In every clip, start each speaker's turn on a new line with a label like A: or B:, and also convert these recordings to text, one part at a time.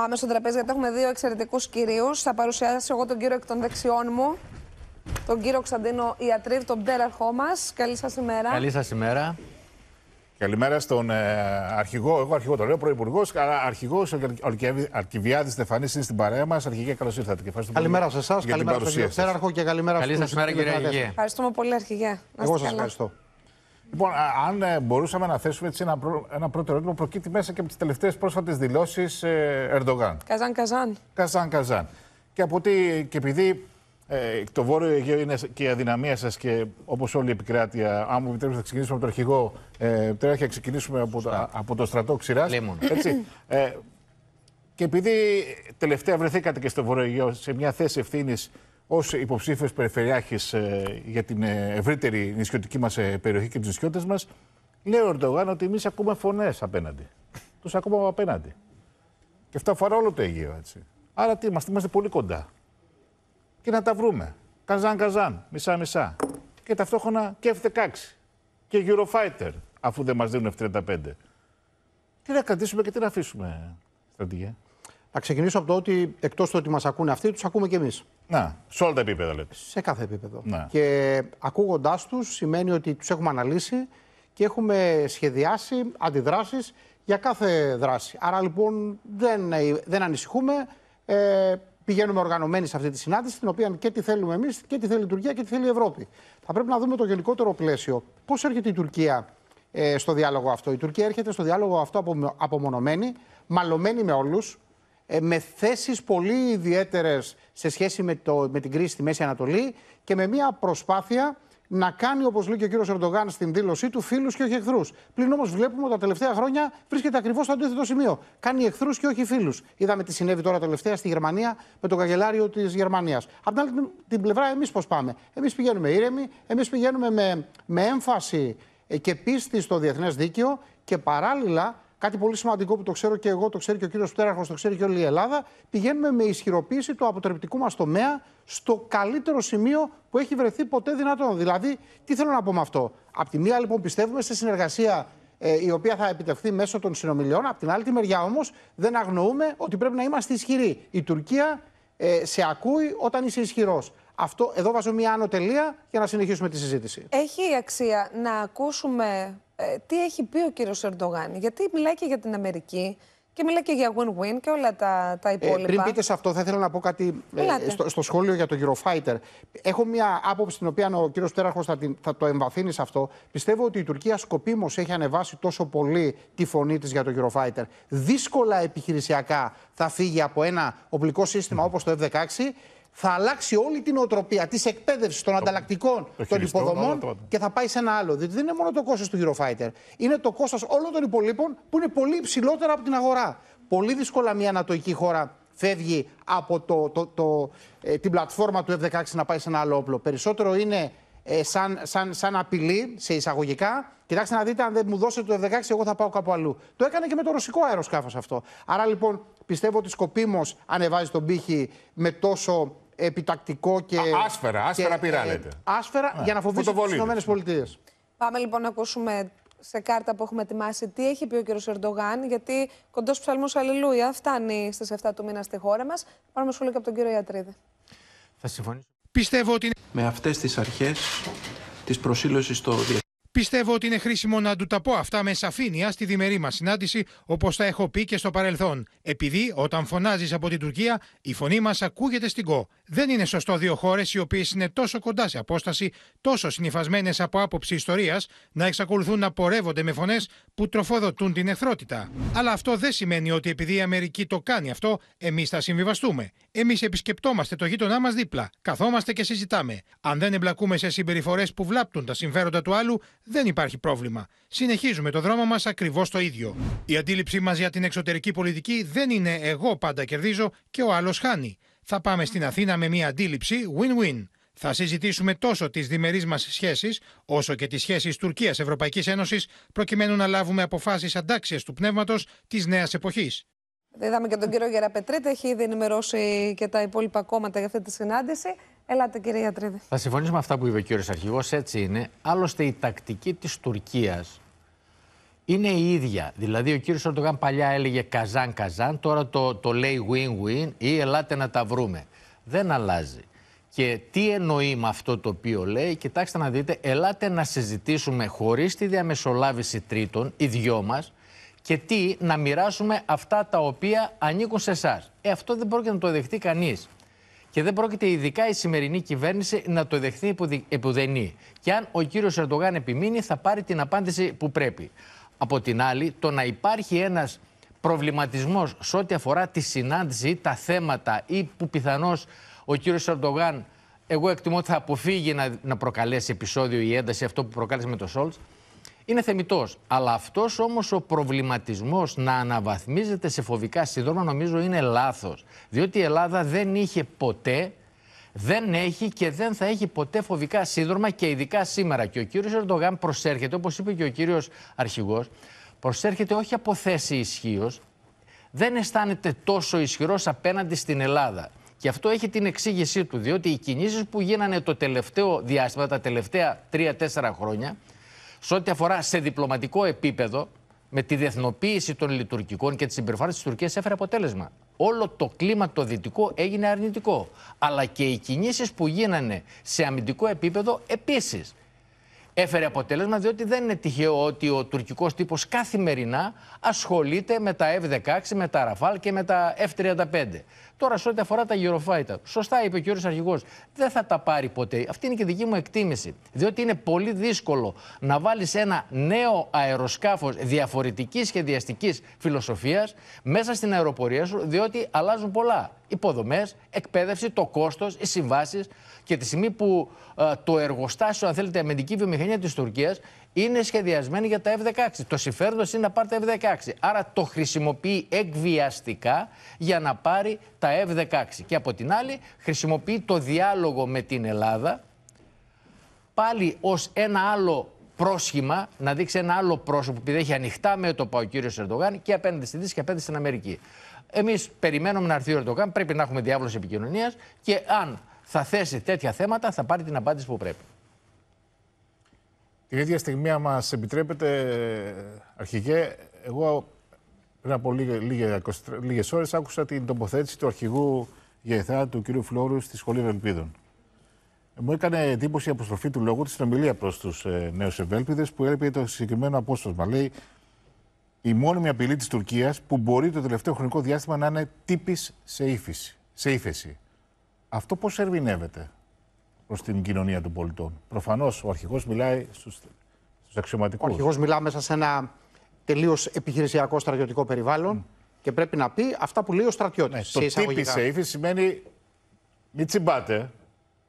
A: Πάμε στο τραπέζι γιατί έχουμε δύο εξαιρετικούς κυρίους. Θα παρουσιάσω εγώ τον κύριο εκ των δεξιών μου, τον κύριο Ξαντίνο Ιατρίβ, τον πέραρχό μας. Καλή σας ημέρα. Καλή
B: σας ημέρα.
C: Καλημέρα στον ε, αρχηγό, εγώ αρχηγό το λέω, πρωθυπουργός, αλλά αρχηγός ο Αρκιβιάδη Στεφανής είναι στην παρέα μας. Αρχηγέ, καλώς ήρθατε Καλημέρα σε εσάς, καλημέρα στον κύριο πέραρχο και καλημέρα Καλή σας ημέρα, κύριε
A: Ευχαριστούμε πολύ, Αρχηγέ. Εγώ σα ευχαριστώ.
C: Λοιπόν, αν ε, μπορούσαμε να θέσουμε έτσι ένα, ένα πρώτο ερώτημα, προκύπτει μέσα και από τις τελευταίες πρόσφατες δηλώσεις ε, Ερντογάν.
A: Καζάν Καζάν.
C: Καζάν Καζάν. Και, από τι, και επειδή ε, το βόρειο Αιγαίο είναι και η αδυναμία σας και όπως όλη η επικράτεια, αν μου επιτρέψετε, να ξεκινήσουμε από τον αρχηγό. Ε, ξεκινήσουμε από το, από το στρατό Ξηράς. Έτσι. Ε, και επειδή τελευταία βρεθήκατε και στο Βόρειο Αιγαίο σε μια θέση ευθύνης ως υποψήφιος περιφερειάρχης ε, για την ε, ευρύτερη νησιωτική μας ε, περιοχή και τους νησιώτες μας, λέει ο Ερντογάν ότι εμείς ακούμε φωνές απέναντι. Τους ακούμε απέναντι. Και αυτό αφορά όλο το Αιγαίο, έτσι. Άρα τι είμαστε, είμαστε πολύ κοντά. Και να τα βρούμε. Καζάν-καζάν, μισά-μισά. Και ταυτόχρονα και F-16. Και Eurofighter,
D: αφού δεν μας δίνουν
C: F-35. Τι να
D: κρατήσουμε και τι να αφήσουμε, στρατηγέ. Να ξεκινήσω από το ότι εκτός του ότι μας ακούνε αυτοί, τους ακούμε κι εμεί. Να,
C: σε όλα τα επίπεδα λέτε.
D: Σε κάθε επίπεδο. Να. Και ακούγοντάς τους σημαίνει ότι τους έχουμε αναλύσει και έχουμε σχεδιάσει αντιδράσεις για κάθε δράση. Άρα λοιπόν δεν, δεν ανησυχούμε. Ε, πηγαίνουμε οργανωμένοι σε αυτή τη συνάντηση, την οποία και τη θέλουμε εμείς και τη θέλει η Τουρκία και τη θέλει η Ευρώπη. Θα πρέπει να δούμε το γενικότερο πλαίσιο. Πώς έρχεται η Τουρκία ε, στο διάλογο αυτό. Η Τουρκία έρχεται στο διάλογο αυτό απομονωμένη, μαλωμένη με όλους. Ε, με θέσεις πολύ ιδιαίτερες σε σχέση με, το, με την κρίση στη Μέση Ανατολή και με μια προσπάθεια να κάνει, όπως λέει και ο κύριος Ερντογάν στην δήλωσή του, φίλους και όχι εχθρούς. Πλην όμως βλέπουμε ότι τα τελευταία χρόνια βρίσκεται ακριβώς στο αντίθετο σημείο. Κάνει εχθρούς και όχι φίλους. Είδαμε τι συνέβη τώρα τελευταία στη Γερμανία με τον καγκελάριο της Γερμανίας. Από την άλλη την πλευρά, εμείς πώς πάμε. Εμείς πηγαίνουμε ήρεμοι, εμείς πηγαίνουμε με, με έμφαση και πίστη στο διεθνές δίκαιο και παράλληλα κάτι πολύ σημαντικό που το ξέρω και εγώ, το ξέρει και ο κύριος Πτέραχος, το ξέρει και όλη η Ελλάδα. Πηγαίνουμε με ισχυροποίηση του αποτρεπτικού μας τομέα στο καλύτερο σημείο που έχει βρεθεί ποτέ δυνατόν. Δηλαδή, τι θέλω να πω με αυτό. Απ' τη μία, λοιπόν, πιστεύουμε στη συνεργασία ε, η οποία θα επιτευχθεί μέσω των συνομιλιών. Απ' την άλλη τη μεριά, όμως, δεν αγνοούμε ότι πρέπει να είμαστε ισχυροί. Η Τουρκία ε, σε ακούει όταν είσαι ισχυρός. Αυτό, εδώ βάζω μία άνω τελεία για να συνεχίσουμε τη συζήτηση.
A: Έχει αξία να ακούσουμε ε, τι έχει πει ο κύριος Ερντογάν. Γιατί μιλάει και για την Αμερική και μιλάει και για win-win και όλα τα, τα ε, υπόλοιπα. Ε, πριν πείτε
D: σε αυτό, θα ήθελα να πω κάτι ε, στο, σχόλιο για τον Eurofighter. Έχω μία άποψη την οποία ο κύριος Τέραχος θα, το εμβαθύνει σε αυτό. Πιστεύω ότι η Τουρκία σκοπίμως έχει ανεβάσει τόσο πολύ τη φωνή της για τον Eurofighter. Δύσκολα επιχειρησιακά θα φύγει από ένα οπλικό σύστημα όπως το F-16 θα αλλάξει όλη την οτροπία της εκπαίδευσης των ανταλλακτικών των υποδομών και θα πάει σε ένα άλλο. Διότι δεν είναι μόνο το κόστος του Eurofighter. Είναι το κόστος όλων των υπολείπων που είναι πολύ υψηλότερα από την αγορά. Πολύ δύσκολα μια ανατολική χώρα φεύγει από το, το, ε, την πλατφόρμα του F-16 να πάει σε ένα άλλο όπλο. Περισσότερο είναι ε, σαν, σαν, σαν απειλή σε εισαγωγικά. Κοιτάξτε να δείτε, αν δεν μου δώσετε το F-16, εγώ θα πάω κάπου αλλού. Το έκανε και με το ρωσικό αεροσκάφος αυτό. Άρα λοιπόν πιστεύω ότι σκοπίμω ανεβάζει τον πύχη με τόσο επιτακτικό και. Α, άσφαιρα, άσφαιρα άσφαιρα για να φοβήσει τι ΗΠΑ.
A: Πάμε λοιπόν να ακούσουμε σε κάρτα που έχουμε ετοιμάσει τι έχει πει ο κ. Ερντογάν, γιατί κοντός ψαλμό Αλληλούια φτάνει στις 7 του μήνα στη χώρα μας. Πάμε σχόλιο και από τον κύριο Ιατρίδη.
D: Θα συμφωνήσω. Πιστεύω ότι με αυτές τις αρχές της προσήλωσης στο Πιστεύω ότι είναι χρήσιμο να του τα πω αυτά με σαφήνεια στη διμερή μας συνάντηση, όπως τα έχω πει και στο παρελθόν. Επειδή όταν φωνάζεις από την Τουρκία, η φωνή μας ακούγεται στην ΚΟ. Δεν είναι σωστό δύο χώρες, οι οποίες είναι τόσο κοντά σε απόσταση, τόσο συνυφασμένε από άποψη ιστορίας, να εξακολουθούν να πορεύονται με φωνές που τροφοδοτούν την εχθρότητα. Αλλά αυτό δεν σημαίνει ότι επειδή η Αμερική το κάνει αυτό, εμείς θα συμβιβαστούμε. Εμείς επισκεπτόμαστε το γείτονά μας δίπλα, καθόμαστε και συζητάμε. Αν δεν εμπλακούμε σε συμπεριφορές που βλάπτουν τα συμφέροντα του άλλου, δεν υπάρχει πρόβλημα. Συνεχίζουμε το δρόμο μας ακριβώς το ίδιο. Η αντίληψή μας για την εξωτερική πολιτική δεν είναι εγώ πάντα κερδίζω και ο άλλος χάνει. Θα πάμε στην Αθήνα με μια αντίληψη win-win. Θα συζητήσουμε τόσο τις διμερείς μας σχέσεις, όσο και τις σχέσεις Τουρκία-Ευρωπαϊκή Ένωσης, προκειμένου να λάβουμε αποφάσεις αντάξιες του πνεύματος της νέας εποχής.
A: Είδαμε και τον κύριο Γεραπετρίτη, έχει ήδη ενημερώσει και τα υπόλοιπα κόμματα για αυτή τη συνάντηση. Ελάτε, κύριε Γιατρίδη.
B: Θα συμφωνήσω με αυτά που είπε ο κύριος Αρχηγός. Έτσι είναι. Άλλωστε, η τακτική της Τουρκίας είναι η ίδια. Δηλαδή, ο κύριος Ορτογάν παλιά έλεγε Καζάν, Καζάν. Τώρα το, το λέει win-win ή ελάτε να τα βρούμε. Δεν αλλάζει. Και τι εννοεί με αυτό το οποίο λέει, κοιτάξτε να δείτε, ελάτε να συζητήσουμε χωρίς τη διαμεσολάβηση τρίτων, οι δυο μας, και τι να μοιράσουμε αυτά τα οποία ανήκουν σε εσάς. Ε, αυτό δεν πρόκειται να το δεχτεί κανείς και δεν πρόκειται ειδικά η σημερινή κυβέρνηση να το δεχθεί επουδενή. Και αν ο κύριος Ερντογάν επιμείνει, θα πάρει την απάντηση που πρέπει. Από την άλλη, το να υπάρχει ένας προβληματισμός σε ό,τι αφορά τη συνάντηση, τα θέματα ή που πιθανώς ο κύριος Ερντογάν, εγώ εκτιμώ ότι θα αποφύγει να, να προκαλέσει επεισόδιο ή ένταση αυτό που προκάλεσε με το Σόλτ είναι θεμητός. Αλλά αυτός όμως ο προβληματισμός να αναβαθμίζεται σε φοβικά συνδρόμα νομίζω είναι λάθος. Διότι η Ελλάδα δεν είχε ποτέ δεν έχει και δεν θα έχει ποτέ φοβικά σύνδρομα και ειδικά σήμερα. Και ο κύριος Ερντογάν προσέρχεται, όπως είπε και ο κύριος αρχηγός, προσέρχεται όχι από θέση ισχύως, δεν αισθάνεται τόσο ισχυρός απέναντι στην Ελλάδα. Και αυτό έχει την εξήγησή του, διότι οι κινήσεις που γίνανε το τελευταίο διάστημα, τα τελευταία 3-4 χρόνια, σε ό,τι αφορά σε διπλωματικό επίπεδο, με τη διεθνοποίηση των λειτουργικών και τη συμπεριφορά της Τουρκίας έφερε αποτέλεσμα. Όλο το κλίμα το δυτικό έγινε αρνητικό. Αλλά και οι κινήσεις που γίνανε σε αμυντικό επίπεδο επίσης έφερε αποτέλεσμα, διότι δεν είναι τυχαίο ότι ο τουρκικός τύπος καθημερινά ασχολείται με τα F-16, με τα Rafale και με τα F-35. Τώρα, σε ό,τι αφορά τα γεροφάιτα, σωστά είπε ο κ. Αρχηγός, δεν θα τα πάρει ποτέ. Αυτή είναι και δική μου εκτίμηση. Διότι είναι πολύ δύσκολο να βάλεις ένα νέο αεροσκάφος διαφορετικής σχεδιαστικής φιλοσοφίας μέσα στην αεροπορία σου, διότι αλλάζουν πολλά. Υποδομές, εκπαίδευση, το κόστος, οι συμβάσεις. Και τη στιγμή που ε, το εργοστάσιο, αν θέλετε, αμυντική βιομηχανία της Τουρκίας είναι σχεδιασμένη για τα F-16. Το συμφέροντο είναι να πάρει τα F-16. Άρα το χρησιμοποιεί εκβιαστικά για να πάρει τα F-16. Και από την άλλη χρησιμοποιεί το διάλογο με την Ελλάδα πάλι ως ένα άλλο πρόσχημα, να δείξει ένα άλλο πρόσωπο που έχει ανοιχτά μέτωπα ο κύριος Ερντογάν και απέναντι στη Δύση και απέναντι στην Αμερική. Εμείς περιμένουμε να έρθει ο Ερντογάν, πρέπει να έχουμε διάβολος επικοινωνίας και αν θα θέσει τέτοια θέματα θα πάρει την απάντηση που πρέπει.
C: Την ίδια στιγμή, αν μας επιτρέπετε, αρχηγέ, εγώ πριν από λίγε ώρες άκουσα την τοποθέτηση του αρχηγού Γεθά, του κ. Φλόρου, στη Σχολή Ευελπίδων. Μου έκανε εντύπωση η αποστροφή του λόγου τη στην προς προ τους ε, νέους ευέλπιδες που έλεγε το συγκεκριμένο απόσπασμα. Λέει η μόνιμη απειλή της Τουρκίας που μπορεί το τελευταίο χρονικό διάστημα να είναι τύπης σε, σε ύφεση. Αυτό πώς ερμηνεύεται προς την
D: κοινωνία των πολιτών. Προφανώς ο αρχηγός μιλάει στους αξιωματικούς. Ο αρχηγός μιλά μέσα σε ένα τελείως επιχειρησιακό στρατιωτικό περιβάλλον και πρέπει να πει αυτά που λέει ο στρατιώτης. Ναι, το σε ύφεση σημαίνει μην τσιμπάτε.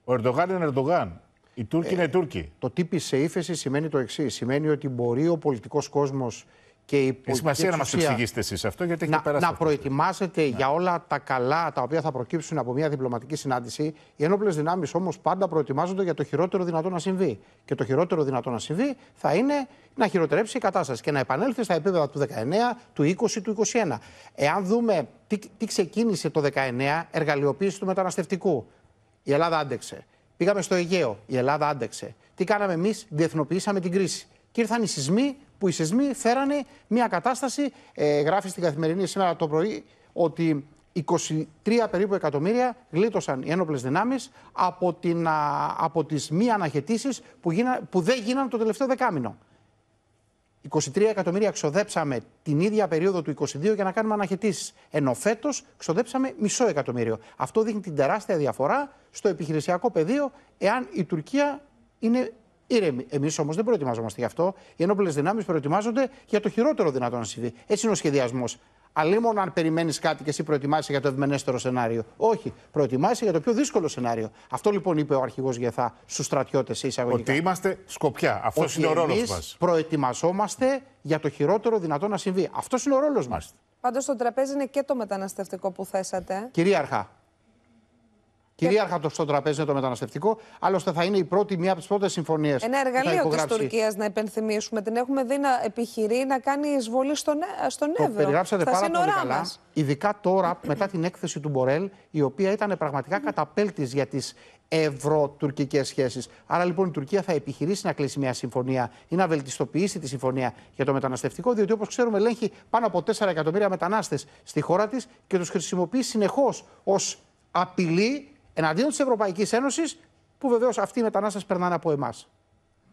D: Ο Ερντογάν είναι Ερντογάν. Οι Τούρκοι ε, είναι Τούρκοι. Το τύπη σε ύφεση σημαίνει το εξής. Σημαίνει ότι μπορεί ο πολιτικός κόσμος και η Σημασία να μας εξηγήσετε εσείς αυτό, γιατί έχει να, περάσει. Να προετοιμάσετε ναι. για όλα τα καλά τα οποία θα προκύψουν από μια διπλωματική συνάντηση. Οι ενόπλες δυνάμεις όμως πάντα προετοιμάζονται για το χειρότερο δυνατό να συμβεί. Και το χειρότερο δυνατό να συμβεί θα είναι να χειροτερέψει η κατάσταση και να επανέλθει στα επίπεδα του 19, του 20, του 21. Εάν δούμε τι, τι ξεκίνησε το 19, εργαλειοποίηση του μεταναστευτικού. Η Ελλάδα άντεξε. Πήγαμε στο Αιγαίο. Η Ελλάδα άντεξε. Τι κάναμε εμείς, διεθνοποιήσαμε την κρίση. Και ήρθαν οι σεισμοί που οι σεισμοί φέρανε μια κατάσταση. Ε, γράφει στην καθημερινή σήμερα το πρωί ότι 23 περίπου εκατομμύρια γλίτωσαν οι ένοπλες δυνάμεις από, την, από τις μη αναχαιτήσεις που, που δεν γίναν το τελευταίο δεκάμινο. 23 εκατομμύρια ξοδέψαμε την ίδια περίοδο του 22 για να κάνουμε αναχαιτήσεις. Ενώ φέτος ξοδέψαμε μισό εκατομμύριο. Αυτό δείχνει την τεράστια διαφορά στο επιχειρησιακό πεδίο εάν η Τουρκία είναι ήρεμοι. Εμείς όμως δεν προετοιμαζόμαστε γι' αυτό. Οι ενόπλες δυνάμεις προετοιμάζονται για το χειρότερο δυνατό να συμβεί. Έτσι είναι ο σχεδιασμός. Αλλήμον αν περιμένεις κάτι και εσύ προετοιμάσαι για το ευμενέστερο σενάριο. Όχι, προετοιμάσαι για το πιο δύσκολο σενάριο. Αυτό λοιπόν είπε ο αρχηγός Γεθά στους στρατιώτες εισαγωγικά. Ότι είμαστε σκοπιά. Αυτός είναι ο ρόλος μας. Προετοιμαζόμαστε για το χειρότερο δυνατό να συμβεί. Αυτός είναι ο ρόλος μας.
A: Πάντως, στο τραπέζι είναι και το μεταναστευτικό που θέσατε.
D: Κυρίαρχα, κυρίαρχα το στο τραπέζι το μεταναστευτικό. Άλλωστε θα είναι η πρώτη, μία από τις πρώτες συμφωνίες. Ένα εργαλείο της Τουρκίας,
A: να υπενθυμίσουμε, Την έχουμε δει να επιχειρεί να κάνει εισβολή στον, στον Εύρο. Το περιγράψατε πάρα πολύ καλά. Μας.
D: Ειδικά τώρα, μετά την έκθεση του Μπορέλ, η οποία ήταν πραγματικά καταπέλτης για τις ευρωτουρκικέ σχέσεις. Άρα λοιπόν η Τουρκία θα επιχειρήσει να κλείσει μια συμφωνία ή να βελτιστοποιήσει τη συμφωνία για το μεταναστευτικό, διότι όπως ξέρουμε ελέγχει πάνω από 4 εκατομμύρια μετανάστες στη χώρα της και τους χρησιμοποιεί συνεχώς ως απειλή εναντίον της Ευρωπαϊκής Ένωσης, που βεβαίως αυτοί οι μετανάστες περνάνε από εμάς.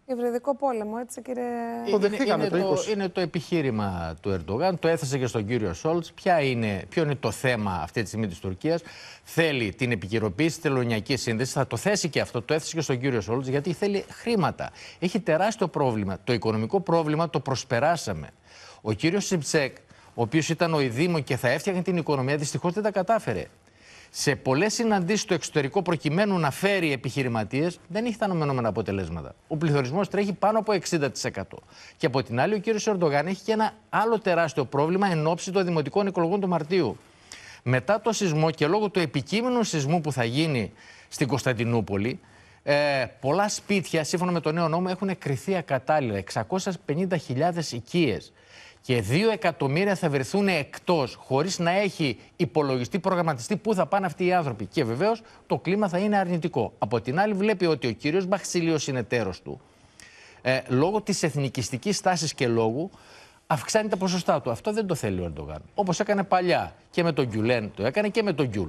A: Υβριδικό πόλεμο, έτσι κύριε. Το δεχτήκαμε είναι, το 20. είναι
B: το επιχείρημα του Ερντογάν. Το έθεσε και στον κύριο Σόλτ. Είναι, ποιο είναι το θέμα αυτή τη στιγμή της Τουρκίας. Θέλει την επικαιροποίηση τη τελωνιακή σύνδεση. Θα το θέσει και αυτό. Το έθεσε και στον κύριο Σόλτ γιατί θέλει χρήματα. Έχει τεράστιο πρόβλημα. Το οικονομικό πρόβλημα το προσπεράσαμε. Ο κύριος Σιμψέκ, ο οποίος ήταν ο Ιδήμο και θα έφτιαχνε την οικονομία, δυστυχώς δεν τα κατάφερε σε πολλές συναντήσεις στο εξωτερικό προκειμένου να φέρει επιχειρηματίες, δεν έχει τα αναμενόμενα αποτελέσματα. Ο πληθωρισμός τρέχει πάνω από 60%. Και από την άλλη, ο κύριος Ερντογάν έχει και ένα άλλο τεράστιο πρόβλημα εν ώψη των δημοτικών εκλογών του Μαρτίου. Μετά το σεισμό και λόγω του επικείμενου σεισμού που θα γίνει στην Κωνσταντινούπολη, ε, πολλά σπίτια, σύμφωνα με το νέο νόμο, έχουν κρυθεί ακατάλληλα. 650.000 οικίες και 2 εκατομμύρια θα βρεθούν εκτός, χωρίς να έχει υπολογιστή, προγραμματιστεί πού θα πάνε αυτοί οι άνθρωποι. Και βεβαίως το κλίμα θα είναι αρνητικό. Από την άλλη, βλέπει ότι ο κύριος Μπαξιλίο είναι τέρος του. Ε, λόγω της εθνικιστικής τάση και λόγου αυξάνει τα ποσοστά του. Αυτό δεν το θέλει ο Ερντογάν. Όπως έκανε παλιά και με τον Γκιουλέν, το έκανε και με τον Γκιουλ.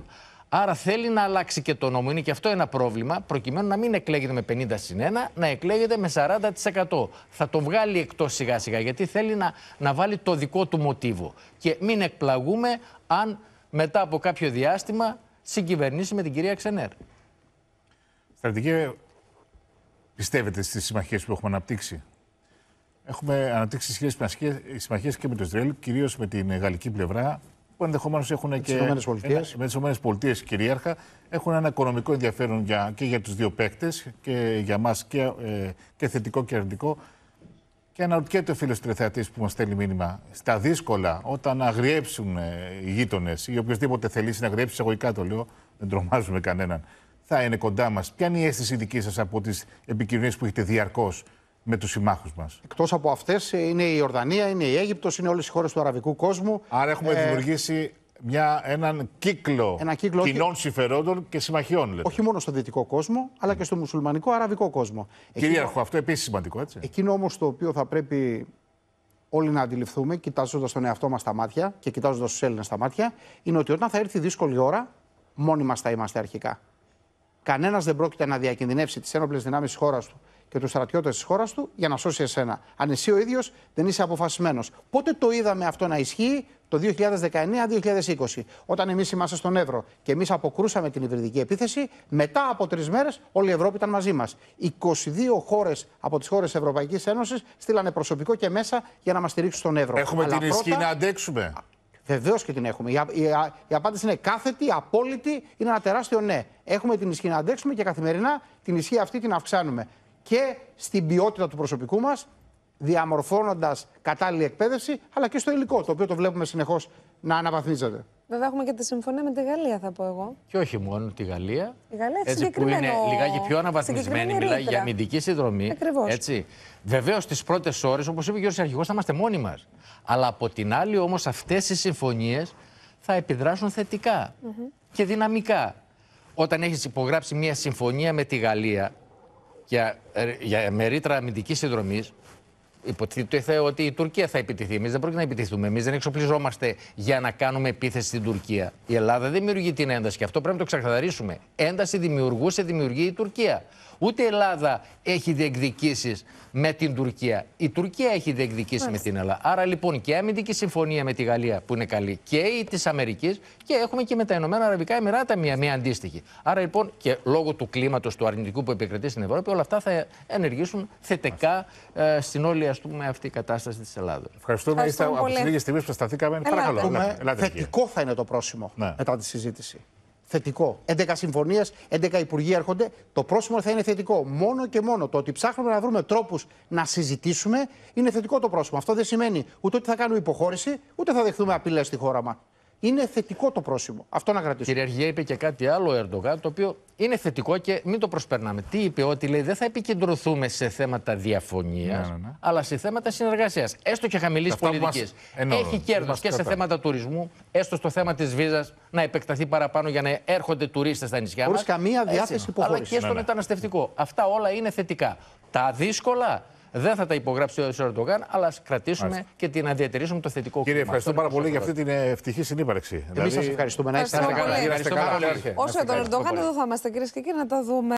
B: Άρα θέλει να αλλάξει και το νόμο. Είναι και αυτό ένα πρόβλημα, προκειμένου να μην εκλέγεται με 50 συν 1, να εκλέγεται με 40%. Θα το βγάλει εκτός σιγά-σιγά, γιατί θέλει να, να βάλει το δικό του μοτίβο. Και μην εκπλαγούμε αν μετά από κάποιο διάστημα συγκυβερνήσει με την κυρία Ξενέρ. Στρατηγέ,
C: πιστεύετε στις συμμαχίες που έχουμε αναπτύξει.
B: Έχουμε αναπτύξει
C: σχέσεις και με το Ισραήλ, κυρίως με την γαλλική πλευρά, που ενδεχομένως έχουν και. Ε, με τις ΗΠΑ κυρίαρχα, έχουν ένα οικονομικό ενδιαφέρον για, και για τους δύο παίκτες και για μας και, ε, και θετικό και αρνητικό. Και αναρωτιέται ο φίλος τρεθεατή που μας στέλνει μήνυμα. Στα δύσκολα, όταν αγριέψουν ε, οι γείτονες ή οποιοδήποτε θελήσει να αγριέψει, εγωικά το λέω, δεν τρομάζουμε κανέναν, θα είναι κοντά μας. Ποια είναι η αίσθηση δική σας από τις επικοινωνίες που έχετε διαρκώς με τους συμμάχους μας.
D: Εκτός από αυτές είναι η Ιορδανία, είναι η Αίγυπτος, είναι όλες οι χώρες του αραβικού κόσμου. Άρα έχουμε ε... δημιουργήσει μια, έναν κύκλο, Ένα κύκλο κοινών συμφερόντων και συμμαχιών. Λέτε. Όχι μόνο στο δυτικό κόσμο, αλλά και στο μουσουλμανικό αραβικό κόσμο. Κυρίαρχο, εκείνο... αυτό επίσης σημαντικό, έτσι. Εκείνο όμως το οποίο θα πρέπει όλοι να αντιληφθούμε, κοιτάζοντας τον εαυτό μας στα μάτια και κοιτάζοντας τους Έλληνες στα μάτια, είναι ότι όταν θα έρθει δύσκολη ώρα, μόνοι μας θα είμαστε αρχικά. Κανένας δεν πρόκειται να διακινδυνεύσει τις ένοπλες δυνάμεις της χώρας του και τους στρατιώτες της χώρας του για να σώσει εσένα. Αν εσύ ο ίδιος δεν είσαι αποφασισμένο. Πότε το είδαμε αυτό να ισχύει, το 2019-2020, όταν εμείς είμαστε στον Εύρο και εμείς αποκρούσαμε την υβριδική επίθεση, μετά από τρεις μέρες όλη η Ευρώπη ήταν μαζί μας. 22 χώρες από τις χώρες Ευρωπαϊκής Ένωσης στείλανε προσωπικό και μέσα για να μας στηρίξουν στον Εύρο. Έχουμε Αλλά την πρώτα... ισχύ να αντέξουμε. Βεβαίως και την έχουμε. Η, απάντηση είναι κάθετη, απόλυτη, είναι ένα τεράστιο ναι. Έχουμε την ισχύ να αντέξουμε και καθημερινά την ισχύ αυτή την αυξάνουμε και στην ποιότητα του προσωπικού μας, διαμορφώνοντας κατάλληλη εκπαίδευση, αλλά και στο υλικό, το οποίο το βλέπουμε συνεχώς να αναβαθμίζεται.
A: Βέβαια, έχουμε και τη συμφωνία με τη Γαλλία, θα πω εγώ.
B: Και όχι μόνο τη Γαλλία.
A: Η Γαλλία έτσι, που είναι λιγάκι πιο αναβαθμισμένη, μιλάει για
B: αμυντική συνδρομή. Ακριβώς. Βεβαίως, στις πρώτες ώρες, όπως είπε ο Γιώργος Αρχηγός, θα είμαστε μόνοι μας. Αλλά από την άλλη, όμως, αυτές οι συμφωνίες θα επιδράσουν θετικά και δυναμικά. Όταν έχεις υπογράψει μια συμφωνία με τη Γαλλία, για, ε, για, με ρήτρα αμυντικής συνδρομής υποτίθεται ότι η Τουρκία θα επιτεθεί. Εμείς δεν πρόκειται να επιτεθούμε. Εμείς δεν εξοπλιζόμαστε για να κάνουμε επίθεση στην Τουρκία. Η Ελλάδα δεν δημιουργεί την ένταση και αυτό πρέπει να το ξεκαθαρίσουμε. Ένταση δημιουργούσε, δημιουργεί η Τουρκία. Ούτε η Ελλάδα έχει διεκδικήσεις με την Τουρκία. Η Τουρκία έχει διεκδικήσεις με την Ελλάδα. Άρα λοιπόν και η αμυντική συμφωνία με τη Γαλλία που είναι καλή και η της Αμερικής και έχουμε και με τα Ηνωμένα Αραβικά Εμμυράτα μία, μία αντίστοιχη. Άρα λοιπόν και λόγω του κλίματος του αρνητικού που επικρατεί στην Ευρώπη όλα αυτά θα ενεργήσουν θετικά ε, στην όλη πούμε, αυτή η κατάσταση της Ελλάδα. Ευχαριστούμε. Είστε από τις λίγες στιγμές που σταθήκαμε. Παρακαλώ. Ελάτε, θετικό θα είναι το πρόσημο ναι. μετά τη
D: συζήτηση. Θετικό. 11 συμφωνίε, 11 υπουργοί έρχονται. Το πρόσημο θα είναι θετικό. Μόνο και μόνο το ότι ψάχνουμε να βρούμε τρόπους να συζητήσουμε είναι θετικό το πρόσημο. Αυτό δεν σημαίνει ούτε ότι θα κάνουμε υποχώρηση, ούτε θα δεχθούμε απειλές στη χώρα μας είναι θετικό το πρόσημο. Αυτό να
B: κρατήσουμε. Κύριε Αργία, είπε και κάτι άλλο ο Ερντογάν, το οποίο είναι θετικό και μην το προσπερνάμε. Τι είπε, ότι λέει δεν θα επικεντρωθούμε σε θέματα διαφωνίας, ναι, ναι, ναι. αλλά σε θέματα συνεργασίας. Έστω και χαμηλής πολιτική. Έχει κέρδο και σε θέματα τουρισμού, έστω στο θέμα της βίζας να επεκταθεί παραπάνω για να έρχονται τουρίστες στα νησιά μας. καμία διάθεση υποχώρηση. Αλλά και στο μεταναστευτικό. Αυτά όλα είναι θετικά. Τα δύσκολα δεν θα τα υπογράψει ο Ερντογάν, αλλά ας κρατήσουμε και την διατηρήσουμε το θετικό κομμάτι. Κύριε, ευχαριστώ πάρα πολύ για αυτή
C: την ε, ευτυχή συνύπαρξη. Εμείς σας δηλαδή, ευχαριστούμε. Να είστε καλά. Όσο
B: για τον Ερντογάν, εδώ
A: θα είμαστε κυρίες και κύριοι να τα δούμε.